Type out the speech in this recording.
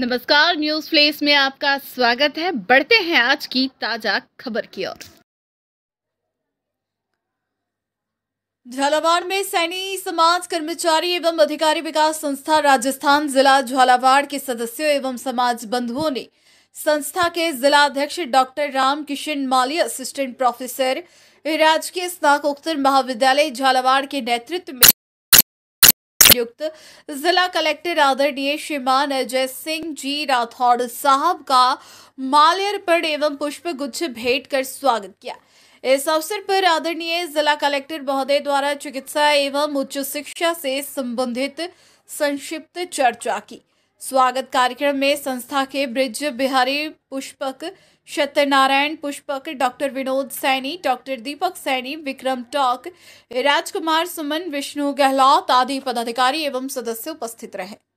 नमस्कार news place में आपका स्वागत है बढ़ते हैं आज की ताजा खबर की ओर झालावाड़ में सैनी समाज कर्मचारी एवं अधिकारी विकास संस्था राजस्थान जिला झालावाड़ के सदस्यों एवं समाज बंधुओं ने संस्था के जिला अध्यक्ष doctor Ram Kishan Mali assistant professor राजकीय स्नाकोत्तर महाविद्यालय झालावाड़ के नेतृत्व में नियुक्त जिला कलेक्टर आदरणीय श्रीमान अजय सिंह जी राठौड़ साहब का माल्यार्पण एवं पुष्प गुच्छ भेंट कर स्वागत किया इस अवसर पर आदरणीय जिला कलेक्टर महोदय द्वारा चिकित्सा एवं उच्च शिक्षा से संबंधित संक्षिप्त चर्चा की स्वागत कार्यक्रम में संस्था के ब्रिज बिहारी पुष्पक सत्यनारायण पुष्पक डॉक्टर विनोद सैनी डॉक्टर दीपक सैनी विक्रम टॉक राजकुमार सुमन विष्णु गहलोत आदि पदाधिकारी एवं सदस्य उपस्थित रहे